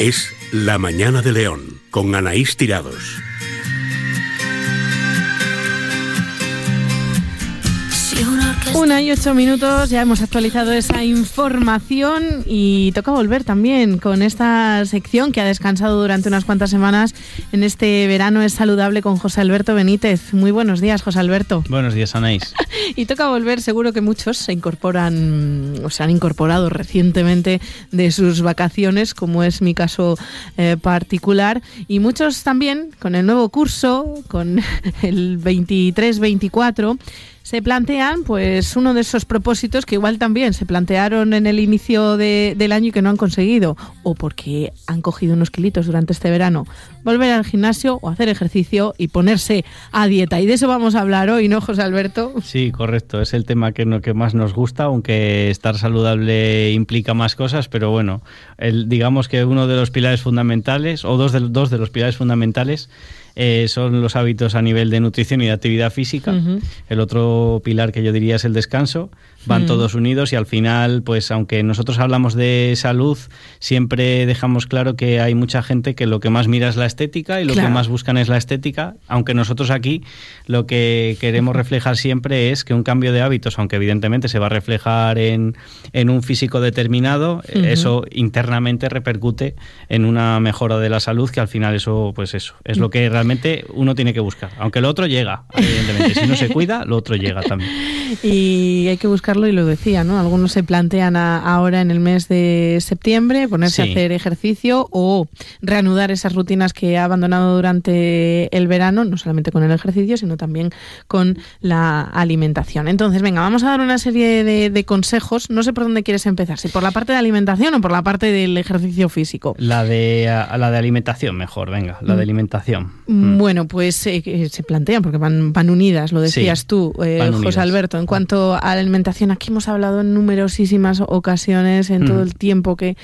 es La Mañana de León con Anaís Tirados. Una y ocho minutos, ya hemos actualizado esa información y toca volver también con esta sección que ha descansado durante unas cuantas semanas en este verano es saludable con José Alberto Benítez. Muy buenos días, José Alberto. Buenos días, Anaís. y toca volver, seguro que muchos se incorporan o se han incorporado recientemente de sus vacaciones, como es mi caso eh, particular, y muchos también con el nuevo curso, con el 23-24 se plantean pues uno de esos propósitos que igual también se plantearon en el inicio de, del año y que no han conseguido, o porque han cogido unos kilitos durante este verano. Volver al gimnasio o hacer ejercicio y ponerse a dieta. Y de eso vamos a hablar hoy, ¿no, José Alberto? Sí, correcto. Es el tema que, que más nos gusta, aunque estar saludable implica más cosas, pero bueno, digamos que uno de los pilares fundamentales, o dos de, dos de los pilares fundamentales, eh, son los hábitos a nivel de nutrición y de actividad física. El otro pilar que yo diría es el descanso. Van mm. todos unidos y al final, pues aunque nosotros hablamos de salud, siempre dejamos claro que hay mucha gente que lo que más mira es la estética y lo que más buscan es la estética, aunque nosotros aquí lo que queremos reflejar siempre es que un cambio de hábitos, aunque evidentemente se va a reflejar en, un físico determinado, eso internamente repercute en una mejora de la salud, que al final eso, pues eso, es lo que realmente uno tiene que buscar. Aunque el otro llega, evidentemente. Si no se cuida, lo otro llega también. Y hay que buscarlo, y lo decía, ¿no? Algunos se plantean ahora en el mes de septiembre ponerse a hacer ejercicio o reanudar esas rutinas que ha abandonado durante el verano, no solamente con el ejercicio, sino también con la alimentación. Entonces, venga, vamos a dar una serie de, consejos. No sé por dónde quieres empezar, si por la parte de alimentación o por la parte del ejercicio físico. La de, ah, la de alimentación, mejor, venga, la de mm. alimentación. Mm. Bueno, pues eh, se plantean, porque van, van unidas, lo decías tú, eh, José Alberto. En mm. cuanto a la alimentación, aquí hemos hablado en numerosísimas ocasiones, en todo el tiempo que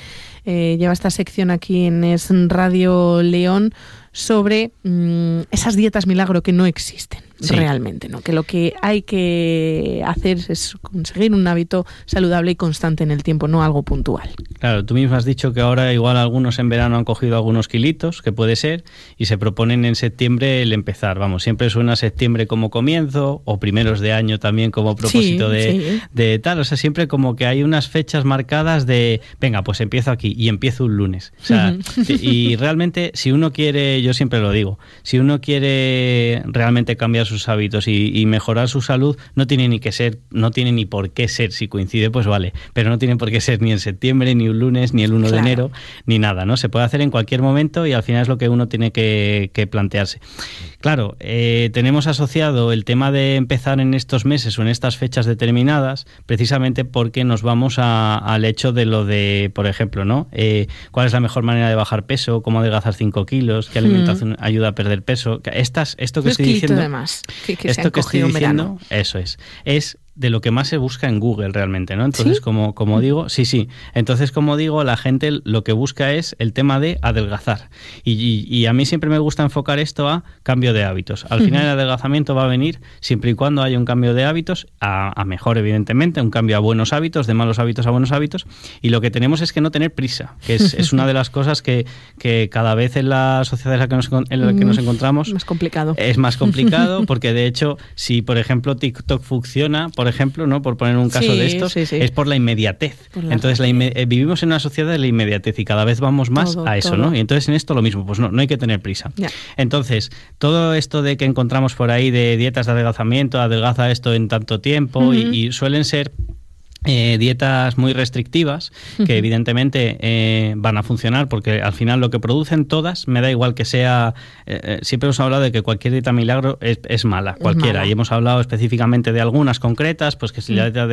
eh, lleva esta sección aquí en Radio León, sobre mm, esas dietas milagro que no existen realmente, ¿no? Que lo que hay que hacer es conseguir un hábito saludable y constante en el tiempo, no algo puntual. Claro, tú mismo has dicho que ahora igual algunos en verano han cogido algunos kilitos, que puede ser, y se proponen en septiembre el empezar. Vamos, siempre suena septiembre como comienzo o primeros de año también como propósito de, tal. O sea, siempre como que hay unas fechas marcadas de, venga, pues empiezo aquí y empiezo un lunes. y realmente si uno quiere, yo siempre lo digo, si uno quiere realmente cambiar sus hábitos y, mejorar su salud no tiene ni que ser, no tiene ni por qué ser, si coincide, pues vale, pero no tiene por qué ser ni en septiembre, ni un lunes, ni el 1 de enero, ni nada, ¿no? Se puede hacer en cualquier momento y al final es lo que uno tiene que, plantearse. Claro, eh, tenemos asociado el tema de empezar en estos meses o en estas fechas determinadas, precisamente porque nos vamos al hecho de lo de, por ejemplo, ¿no? Eh, ¿Cuál es la mejor manera de bajar peso? ¿Cómo adelgazar 5 kilos? ¿Qué alimentación ayuda a perder peso? Estas, esto que estoy diciendo, esto que cogido estoy diciendo, Eso es. Es de lo que más se busca en Google realmente, ¿no? Entonces, como, como mm. digo, sí, sí. Entonces, como digo, la gente lo que busca es el tema de adelgazar. Y, a mí siempre me gusta enfocar esto a cambio de hábitos. Al final, el adelgazamiento va a venir siempre y cuando haya un cambio de hábitos, a, mejor, evidentemente, un cambio a buenos hábitos, de malos hábitos a buenos hábitos. Y lo que tenemos es que no tener prisa, que es, una de las cosas que, cada vez en la sociedad en la que nos, en mm, encontramos. Más complicado. Es más complicado, porque de hecho, si por ejemplo TikTok funciona, por ejemplo, ¿no? por poner un caso de estos, es por la inmediatez. entonces eh, vivimos en una sociedad de la inmediatez y cada vez vamos más a eso, ¿no? Y entonces en esto lo mismo, pues no, no hay que tener prisa. Entonces, todo esto de que encontramos por ahí de dietas de adelgazamiento, adelgaza esto en tanto tiempo y suelen ser eh, dietas muy restrictivas que evidentemente eh, van a funcionar porque al final lo que producen todas me da igual que sea eh, siempre hemos hablado de que cualquier dieta milagro es, es mala cualquiera y hemos hablado específicamente de algunas concretas pues que si la mm. dieta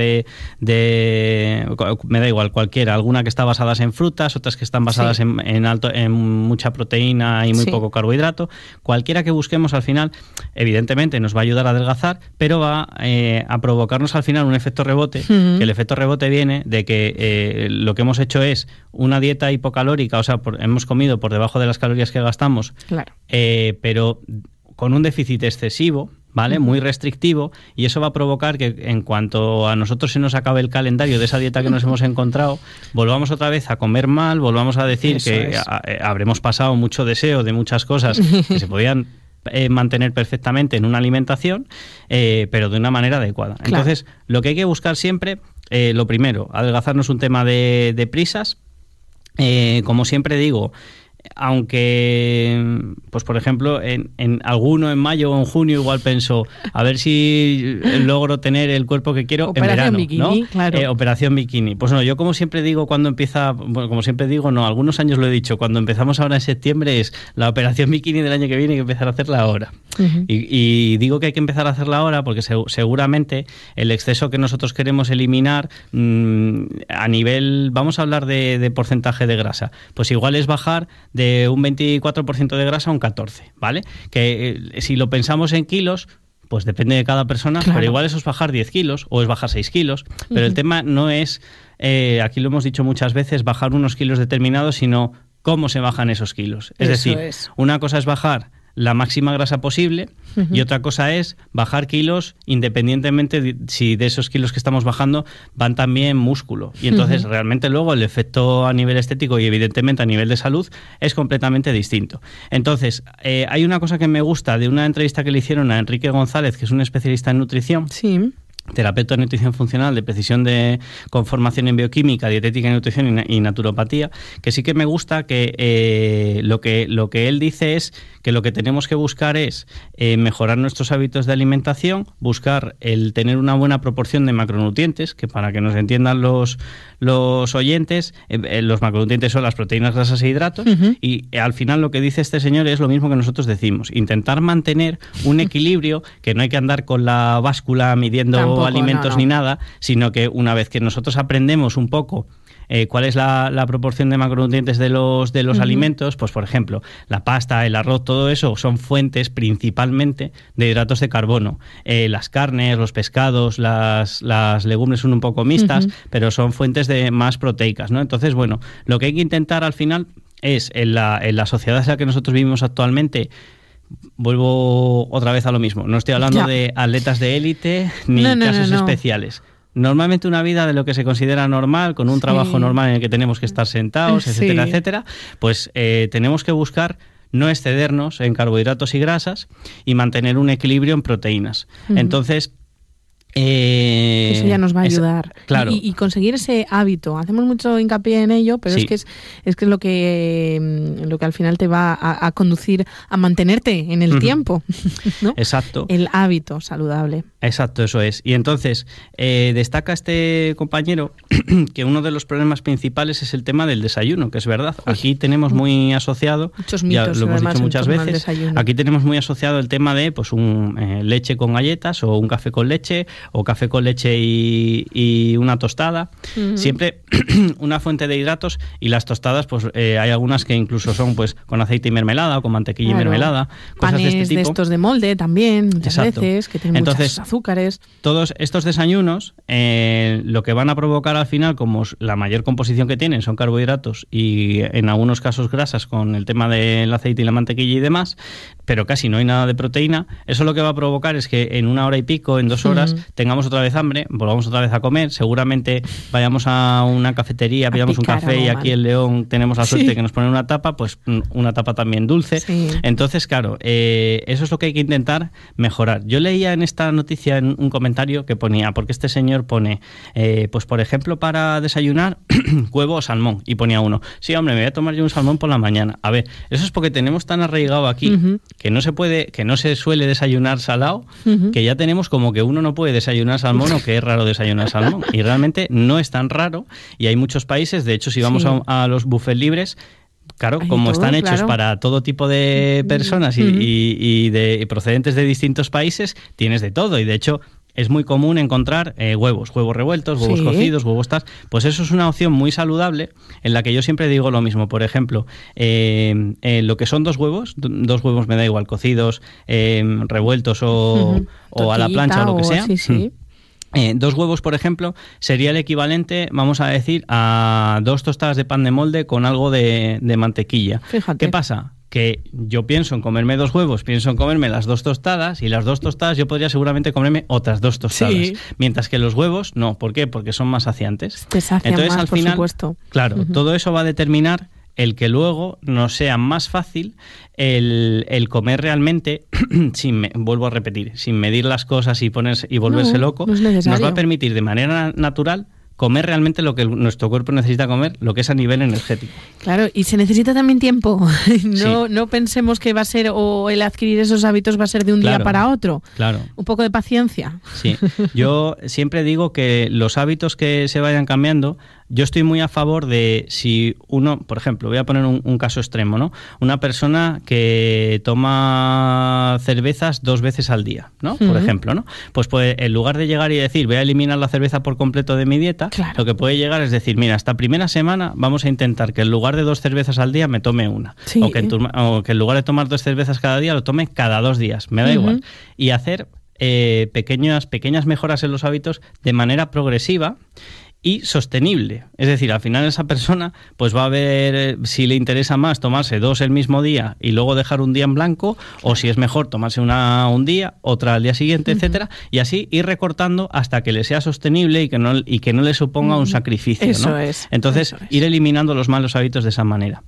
de, me da igual cualquiera alguna que está basada en frutas otras que están basadas en, alto en mucha proteína y muy poco carbohidrato cualquiera que busquemos al final evidentemente nos va a ayudar a adelgazar pero va a provocarnos al final un efecto rebote que el efecto este rebote viene de que eh, lo que hemos hecho es una dieta hipocalórica, o sea, hemos comido por debajo de las calorías que gastamos, claro. Eh, pero con un déficit excesivo, ¿vale? Muy restrictivo, y eso va a provocar que en cuanto a nosotros se nos acabe el calendario de esa dieta que nos hemos encontrado, volvamos otra vez a comer mal, volvamos a decir que eh, habremos pasado mucho deseo de muchas cosas que se podían mantener perfectamente en una alimentación, pero de una manera adecuada. Entonces, lo que hay que buscar siempre eh, lo primero, adelgazarnos un tema de, prisas. Eh, como siempre digo, aunque, pues por ejemplo, en, en, alguno en mayo o en junio igual pensó, a ver si logro tener el cuerpo que quiero Operación en verano, bikini, Claro. Eh, operación bikini. Pues no, yo como siempre digo cuando empieza, bueno, como siempre digo, no, algunos años lo he dicho, cuando empezamos ahora en septiembre es la operación bikini del año que viene y que empezar a hacerla ahora y, digo que hay que empezar a hacerla ahora porque seguramente el exceso que nosotros queremos eliminar mm, a nivel, vamos a hablar de, porcentaje de grasa, pues igual es bajar de un 24% de grasa a un 14%, ¿vale? Que eh, si lo pensamos en kilos, pues depende de cada persona, pero igual eso es bajar 10 kilos o es bajar 6 kilos. Pero el tema no es, eh, aquí lo hemos dicho muchas veces, bajar unos kilos determinados, sino cómo se bajan esos kilos. Es decir, una cosa es bajar la máxima grasa posible y otra cosa es bajar kilos independientemente si de esos kilos que estamos bajando van también músculo. Y entonces realmente luego el efecto a nivel estético y evidentemente a nivel de salud es completamente distinto. Entonces, eh, hay una cosa que me gusta de una entrevista que le hicieron a Enrique González, que es un especialista en nutrición. Sí terapeuta de nutrición funcional, de precisión de conformación en bioquímica, dietética y nutrición y, naturopatía, que sí que me gusta que, eh, lo que lo que él dice es que lo que tenemos que buscar es eh, mejorar nuestros hábitos de alimentación, buscar el tener una buena proporción de macronutrientes, que para que nos entiendan los, los oyentes, eh, los macronutrientes son las proteínas, grasas e hidratos, y al final lo que dice este señor es lo mismo que nosotros decimos, intentar mantener un equilibrio, que no hay que andar con la báscula midiendo alimentos ni nada, sino que una vez que nosotros aprendemos un poco eh, cuál es la, proporción de macronutrientes de los, de los alimentos, pues por ejemplo, la pasta, el arroz, todo eso son fuentes principalmente de hidratos de carbono. Eh, las carnes, los pescados, las, legumbres son un poco mixtas, pero son fuentes de más proteicas, ¿no? Entonces, bueno, lo que hay que intentar al final es en la, en la sociedad en la que nosotros vivimos actualmente, vuelvo otra vez a lo mismo. No estoy hablando de atletas de élite ni casos especiales. Normalmente una vida de lo que se considera normal, con un trabajo normal en el que tenemos que estar sentados, etcétera, etcétera, pues eh, tenemos que buscar no excedernos en carbohidratos y grasas y mantener un equilibrio en proteínas. Entonces, eh, Eso ya nos va a ayudar. claro. y, conseguir ese hábito. Hacemos mucho hincapié en ello, pero es que es, que es lo que mm, lo que al final te va a, conducir a mantenerte en el tiempo. ¿no? Exacto. El hábito saludable. Exacto, eso es. Y entonces, eh, destaca este compañero que uno de los problemas principales es el tema del desayuno, que es verdad. Aquí tenemos muy asociado, Muchos ya lo hemos dicho muchas veces, aquí tenemos muy asociado el tema de pues un eh, leche con galletas o un café con leche o café con leche y, una tostada. Siempre una fuente de hidratos y las tostadas, pues eh, hay algunas que incluso son pues con aceite y mermelada o con mantequilla y mermelada. Cosas de, este tipo. de estos de molde también, muchas veces, que tienen muchos azúcares. Todos estos desayunos eh, lo que van a provocar al final, como la mayor composición que tienen son carbohidratos y en algunos casos grasas con el tema del aceite y la mantequilla y demás, pero casi no hay nada de proteína, eso lo que va a provocar es que en una hora y pico, en dos horas, tengamos otra vez hambre, volvamos otra vez a comer, seguramente vayamos a una cafetería, pidamos un café y aquí en León tenemos la suerte de que nos ponen una tapa, pues mm, una tapa también dulce. Entonces, claro, eh, eso es lo que hay que intentar mejorar. Yo leía en esta noticia en un comentario que ponía, porque este señor pone, eh, pues por ejemplo, para desayunar, huevo o salmón, y ponía uno, sí, hombre, me voy a tomar yo un salmón por la mañana. A ver, eso es porque tenemos tan arraigado aquí que no se puede, que no se suele desayunar salado, que ya tenemos como que uno no puede desayunar salmón o que es raro desayunar salmón. Y realmente no es tan raro y hay muchos países, de hecho si vamos a, los buffets libres, Claro, como están hechos para todo tipo de mm, personas y, mm. de y procedentes de distintos países, tienes de todo. Y de hecho, es muy común encontrar eh, huevos, huevos revueltos, huevos cocidos, huevos tas. Pues eso es una opción muy saludable en la que yo siempre digo lo mismo. Por ejemplo, eh, eh, lo que son dos huevos, dos huevos me da igual, cocidos, revueltos o, a la plancha o lo que sea. dos huevos, por ejemplo, sería el equivalente, vamos a decir, a dos tostadas de pan de molde con algo de, mantequilla. ¿Qué pasa? que yo pienso en comerme dos huevos, pienso en comerme las dos tostadas y las dos tostadas yo podría seguramente comerme otras dos tostadas. Mientras que los huevos no. ¿Por qué? Porque son más saciantes. Entonces, al final, Claro, todo eso va a determinar el que luego no sea más fácil el, comer realmente, sin me, vuelvo a repetir, sin medir las cosas y, ponerse, y volverse loco, nos va a permitir de manera natural comer realmente lo que nuestro cuerpo necesita comer, lo que es a nivel energético. Claro, y se necesita también tiempo. No, no pensemos que va a ser o el adquirir esos hábitos va a ser de un día para otro. Claro. Un poco de paciencia. Sí. Yo siempre digo que los hábitos que se vayan cambiando yo estoy muy a favor de si uno, por ejemplo, voy a poner un, caso extremo, ¿no? Una persona que toma cervezas dos veces al día, ¿no? Por ejemplo, ¿no? Pues, puede en lugar de llegar y decir, voy a eliminar la cerveza por completo de mi dieta, lo que puede llegar es decir, mira, esta primera semana vamos a intentar que en lugar de dos cervezas al día me tome una. O, que en lugar de tomar dos cervezas cada día lo tome cada dos días, me da igual. Y hacer eh, pequeñas, pequeñas mejoras en los hábitos de manera progresiva y sostenible. Es decir, al final esa persona pues va a ver eh, si le interesa más tomarse dos el mismo día y luego dejar un día en blanco o si es mejor tomarse una un día, otra al día siguiente, etc. etcétera, y así ir recortando hasta que le sea sostenible y que no y que no le suponga un sacrificio, eso es, Entonces, ir eliminando los malos hábitos de esa manera.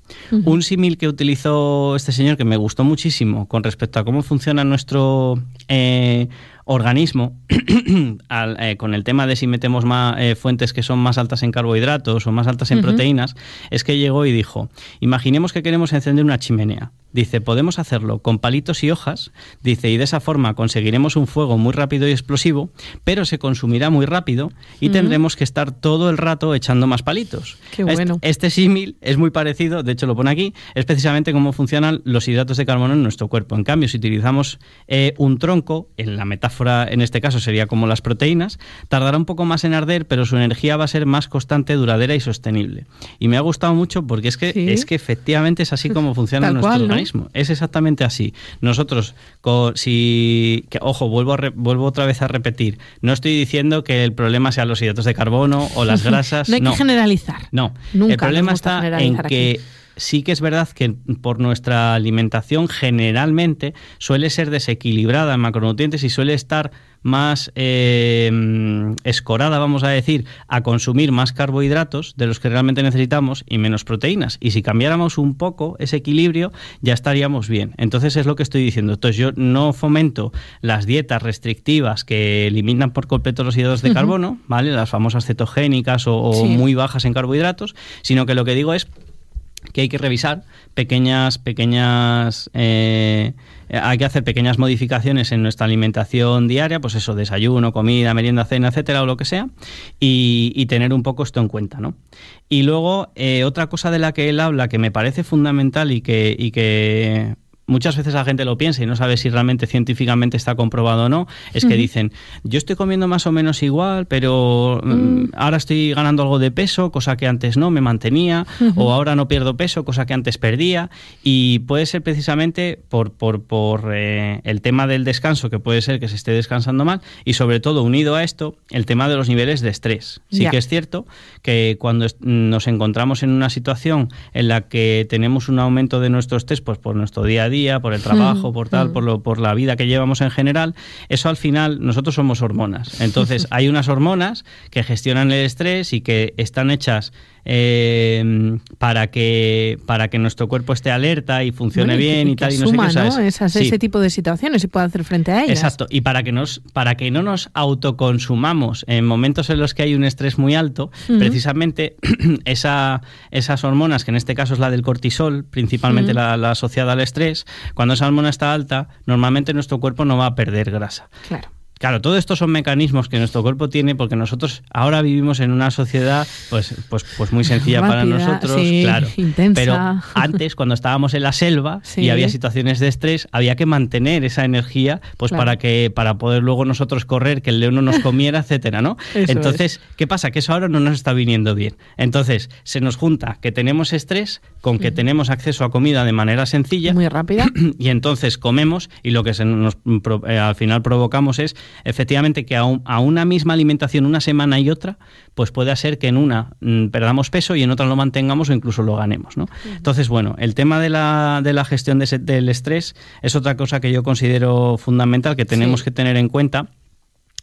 Un símil que utilizó este señor que me gustó muchísimo con respecto a cómo funciona nuestro eh, organismo eh, con el tema de si metemos más eh, fuentes que son más altas en carbohidratos o más altas en proteínas, es que llegó y dijo, imaginemos que queremos encender una chimenea. Dice, podemos hacerlo con palitos y hojas, dice, y de esa forma conseguiremos un fuego muy rápido y explosivo, pero se consumirá muy rápido y tendremos que estar todo el rato echando más palitos. Qué bueno. Este, símil es muy parecido, de hecho lo pone aquí, es precisamente cómo funcionan los hidratos de carbono en nuestro cuerpo. En cambio, si utilizamos eh, un tronco, en la metáfora en este caso sería como las proteínas, tardará un poco más en arder, pero su energía va a ser más constante, duradera y sostenible. Y me ha gustado mucho porque es que, es que efectivamente es así como funciona nuestro es exactamente así. Nosotros, si, ojo, vuelvo, vuelvo otra vez a repetir, no estoy diciendo que el problema sea los hidratos de carbono o las grasas. no hay que generalizar. No, el problema está en que sí que es verdad que por nuestra alimentación generalmente suele ser desequilibrada en macronutrientes y suele estar más eh, escorada, vamos a decir, a consumir más carbohidratos de los que realmente necesitamos y menos proteínas. Y si cambiáramos un poco ese equilibrio, ya estaríamos bien. Entonces es lo que estoy diciendo. Entonces yo no fomento las dietas restrictivas que eliminan por completo los hidratos de carbono, ¿vale? Las famosas cetogénicas o, muy bajas en carbohidratos, sino que lo que digo es que hay que revisar pequeñas, pequeñas eh, eh, hay que hacer pequeñas modificaciones en nuestra alimentación diaria, pues eso, desayuno, comida, merienda, cena, etcétera, o lo que sea, y, tener un poco esto en cuenta, ¿no? Y luego, eh, otra cosa de la que él habla que me parece fundamental y que, y que muchas veces la gente lo piensa y no sabe si realmente científicamente está comprobado o no, es que dicen, yo estoy comiendo más o menos igual, pero mm, mm. ahora estoy ganando algo de peso, cosa que antes no me mantenía, o ahora no pierdo peso, cosa que antes perdía, y puede ser precisamente por, por, eh, el tema del descanso, que puede ser que se esté descansando mal, y sobre todo unido a esto, el tema de los niveles de estrés. Sí que es cierto que cuando nos encontramos en una situación en la que tenemos un aumento de nuestro estrés, pues por nuestro día a día, por el trabajo, mm, por tal, mm. por, lo, por la vida que llevamos en general, eso al final nosotros somos hormonas. Entonces hay unas hormonas que gestionan el estrés y que están hechas em, para que para que nuestro cuerpo esté alerta y funcione bien y, tal y no sé qué, ese tipo de situaciones y pueda hacer frente a ellas exacto y para que nos para que no nos autoconsumamos en momentos en los que hay un estrés muy alto precisamente esa, esas hormonas que en este caso es la del cortisol principalmente la, asociada al estrés cuando esa hormona está alta, normalmente nuestro cuerpo no va a perder grasa. Claro. Claro, todo esto son mecanismos que nuestro cuerpo tiene porque nosotros ahora vivimos en una sociedad pues, pues, pues muy sencilla para nosotros, claro. Pero antes, cuando estábamos en la selva y había situaciones de estrés, había que mantener esa energía pues para que para poder luego nosotros correr, que el león no nos comiera, etcétera, ¿no? Entonces, ¿qué pasa? Que eso ahora no nos está viniendo bien. Entonces, se nos junta que tenemos estrés con que tenemos acceso a comida de manera sencilla. Muy rápida. Y entonces comemos y lo que se nos, eh, al final provocamos es efectivamente que a, una misma alimentación una semana y otra, pues puede ser que en una mm, perdamos peso y en otra lo mantengamos o incluso lo ganemos. ¿no? Entonces, bueno, el tema de la, de la gestión del estrés es otra cosa que yo considero fundamental, que tenemos que tener en cuenta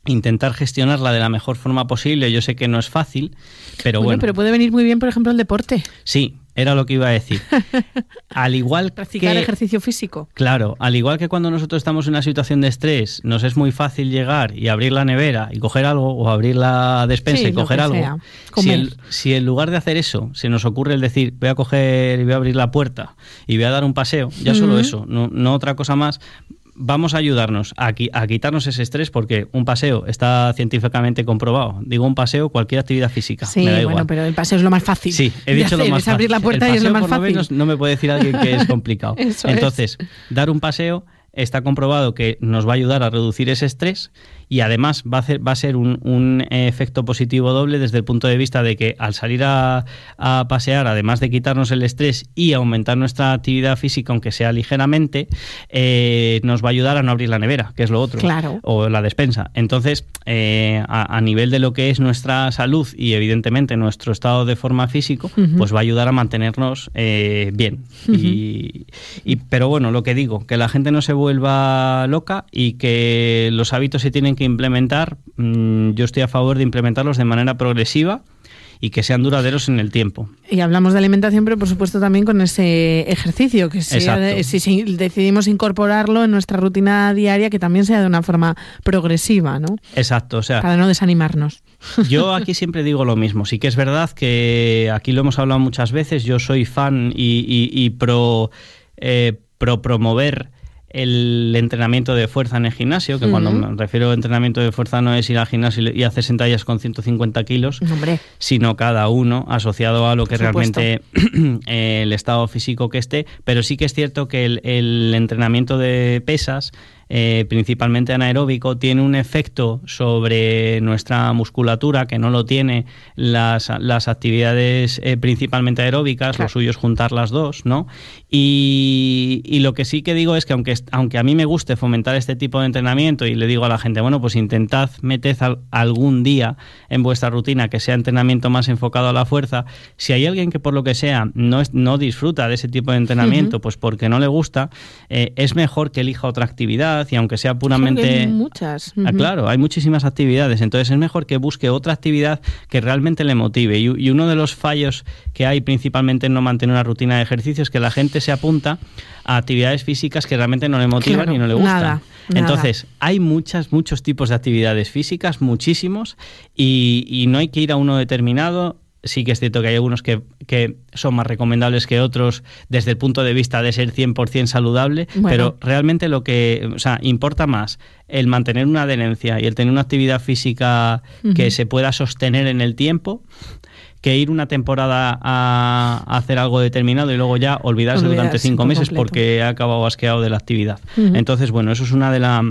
intentar gestionarla de la mejor forma posible. Yo sé que no es fácil, pero bueno. Pero puede venir muy bien, por ejemplo, el deporte. Sí, era lo que iba a decir. Al igual Practicar ejercicio físico. Claro, al igual que cuando nosotros estamos en una situación de estrés, nos es muy fácil llegar y abrir la nevera y coger algo, o abrir la despensa y coger algo. Si, en lugar de hacer eso se nos ocurre el decir, voy a coger y voy a abrir la puerta y voy a dar un paseo, ya solo eso, no, no otra cosa más, vamos a ayudarnos a, a, quitarnos ese estrés porque un paseo está científicamente comprobado. Digo un paseo, cualquier actividad física. Sí, me da igual. bueno, pero el paseo es lo más fácil. Sí, he dicho lo más es abrir la puerta y es lo más fácil. no me puede decir alguien que es complicado. Entonces, dar un paseo está comprobado que nos va a ayudar a reducir ese estrés y además va a, va a ser un, efecto positivo doble desde el punto de vista de que al salir a, pasear, además de quitarnos el estrés y aumentar nuestra actividad física, aunque sea ligeramente, eh, nos va a ayudar a no abrir la nevera, que es lo otro, claro. o la despensa. Entonces, eh, a, nivel de lo que es nuestra salud y evidentemente nuestro estado de forma físico, pues va a ayudar a mantenernos eh, bien. pero bueno, lo que digo, que la gente no se vuelva loca y que los hábitos se tienen que implementar, mm, yo estoy a favor de implementarlos de manera progresiva y que sean duraderos en el tiempo. Y hablamos de alimentación, pero por supuesto también con ese ejercicio, que si, decidimos incorporarlo en nuestra rutina diaria, que también sea de una forma progresiva, ¿no? Exacto, o sea... Para no desanimarnos. Yo aquí siempre digo lo mismo, sí que es verdad que aquí lo hemos hablado muchas veces, yo soy fan y, pro, eh, pro promover el entrenamiento de fuerza en el gimnasio, que cuando me refiero a entrenamiento de fuerza no es ir al gimnasio y hacer sentadillas con 150 kilos, sino cada uno asociado a lo que realmente eh, el estado físico que esté, pero sí que es cierto que el entrenamiento de pesas eh, principalmente anaeróbico, tiene un efecto sobre nuestra musculatura que no lo tiene las, las actividades eh, principalmente aeróbicas, lo suyo es juntar las dos, ¿no? Y, lo que sí que digo es que aunque, aunque a mí me guste fomentar este tipo de entrenamiento y le digo a la gente, bueno, pues intentad meted algún día en vuestra rutina que sea entrenamiento más enfocado a la fuerza, si hay alguien que por lo que sea no, es, no disfruta de ese tipo de entrenamiento, pues porque no le gusta, eh, es mejor que elija otra actividad, y aunque sea puramente... Hay muchas. Ah, claro, hay muchísimas actividades, entonces es mejor que busque otra actividad que realmente le motive. Y, uno de los fallos que hay principalmente en no mantener una rutina de ejercicio es que la gente se apunta a actividades físicas que realmente no le motivan y no le gustan. entonces, hay muchas, muchos tipos de actividades físicas, muchísimos, y no hay que ir a uno determinado sí que es cierto que hay algunos que, son más recomendables que otros desde el punto de vista de ser 100% saludable, pero realmente lo que o sea, importa más el mantener una adherencia y el tener una actividad física que se pueda sostener en el tiempo que ir una temporada a hacer algo determinado y luego ya olvidarse, durante cinco meses porque ha acabado asqueado de la actividad. Entonces, bueno, eso es una de las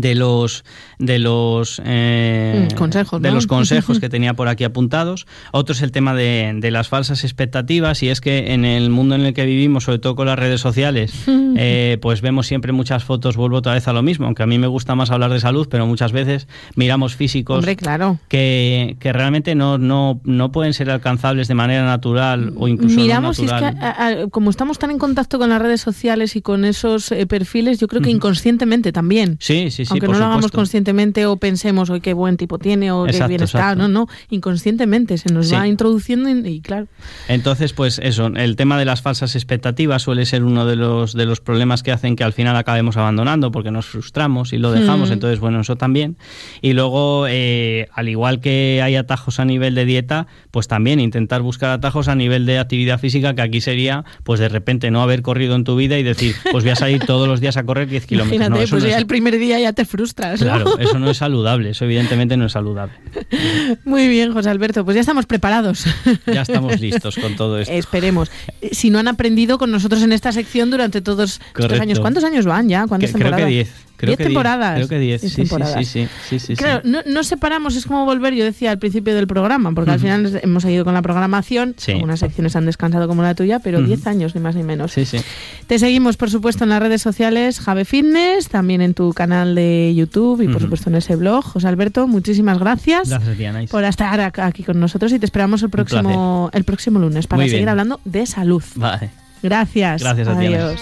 de los de los eh, mm, consejos de los consejos que tenía por aquí apuntados otro es el tema de, de, las falsas expectativas y es que en el mundo en el que vivimos sobre todo con las redes sociales mm. eh, pues vemos siempre muchas fotos vuelvo otra vez a lo mismo aunque a mí me gusta más hablar de salud pero muchas veces miramos físicos claro. que, que, realmente no, no no pueden ser alcanzables de manera natural o incluso miramos no natural. es que, como estamos tan en contacto con las redes sociales y con esos eh, perfiles yo creo que inconscientemente también sí sí aunque no lo hagamos conscientemente o pensemos hoy qué buen tipo tiene o qué bien está, no, no, inconscientemente se nos va introduciendo y, claro. Entonces, pues eso, el tema de las falsas expectativas suele ser uno de los de los problemas que hacen que al final acabemos abandonando porque nos frustramos y lo dejamos, mm. entonces bueno, eso también. Y luego, eh, al igual que hay atajos a nivel de dieta, pues también intentar buscar atajos a nivel de actividad física, que aquí sería pues de repente no haber corrido en tu vida y decir, pues voy a salir todos los días a correr 10 kilómetros. Imagínate, pues ya el primer día ya te frustras. Claro, eso no es saludable, eso evidentemente no es saludable. Muy bien, José Alberto, pues ya estamos preparados. Ya estamos listos con todo esto. Esperemos. Eh, si no han aprendido con nosotros en esta sección durante todos estos años, ¿cuántos años van ya? ¿Cuántas temporadas? Creo Creo diez temporadas. creo que diez. temporadas. Sí, claro, no, no, separamos, es como volver, yo decía al principio del programa, porque al final hemos seguido con la programación, algunas secciones han descansado como la tuya, pero 10 años ni más ni menos. Te seguimos, por supuesto, en las redes sociales Jave Fitness, también en tu canal de YouTube y, por supuesto, en ese blog. José Alberto, muchísimas gracias, por estar aquí con nosotros y te esperamos el próximo, el próximo lunes para seguir hablando de salud. Vale. Gracias. Gracias a Adiós.